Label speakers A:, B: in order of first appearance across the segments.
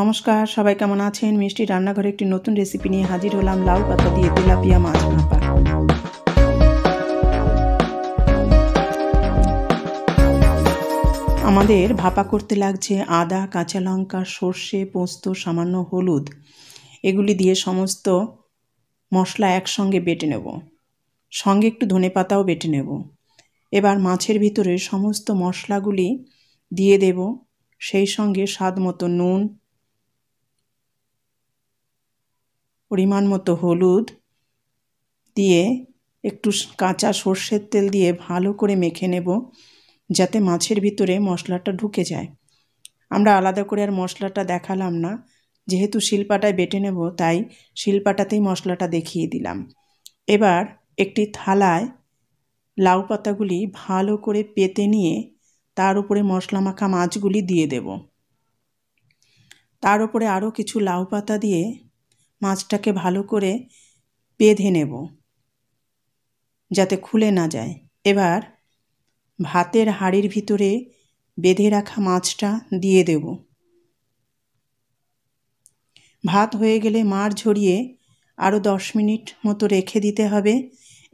A: নমস্কার সবাই কেমন আছেন মিষ্টি রান্নাঘরে একটি নতুন রেসিপি নিয়ে হাজির হলাম লাউ পাতা দিয়ে তেলাপিয়া মাছ ভাপা আমাদের ভাপা করতে লাগছে আদা কাঁচা লঙ্কা সর্ষে পোস্ত সামান্য হলুদ এগুলি দিয়ে সমস্ত মশলা একসঙ্গে বেটে নেব সঙ্গে একটু ধনে পাতাও বেটে নেব এবার মাছের ভিতরে সমস্ত মশলাগুলি দিয়ে দেব সেই সঙ্গে স্বাদ মতো নুন পরিমাণ মতো হলুদ দিয়ে একটু কাঁচা সর্ষের তেল দিয়ে ভালো করে মেখে নেব যাতে মাছের ভিতরে মশলাটা ঢুকে যায় আমরা আলাদা করে আর মশলাটা দেখালাম না যেহেতু শিলপাটায় বেটে নেব তাই শিলপাটাতেই মশলাটা দেখিয়ে দিলাম এবার একটি থালায় লাউ পাতাগুলি ভালো করে পেতে নিয়ে তার উপরে মশলা মাখা মাছগুলি দিয়ে দেব তার উপরে আরও কিছু লাউ পাতা দিয়ে মাছটাকে ভালো করে বেঁধে নেব যাতে খুলে না যায় এবার ভাতের হাড়ির ভিতরে বেঁধে রাখা মাছটা দিয়ে দেব ভাত হয়ে গেলে মার ঝরিয়ে আরও দশ মিনিট মতো রেখে দিতে হবে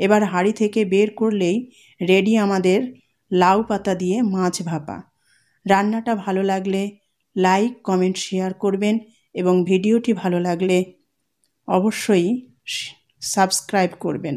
A: এবার হাড়ি থেকে বের করলেই রেডি আমাদের লাউ পাতা দিয়ে মাছ ভাপা রান্নাটা ভালো লাগলে লাইক কমেন্ট শেয়ার করবেন এবং ভিডিওটি ভালো লাগলে অবশ্যই সাবস্ক্রাইব করবেন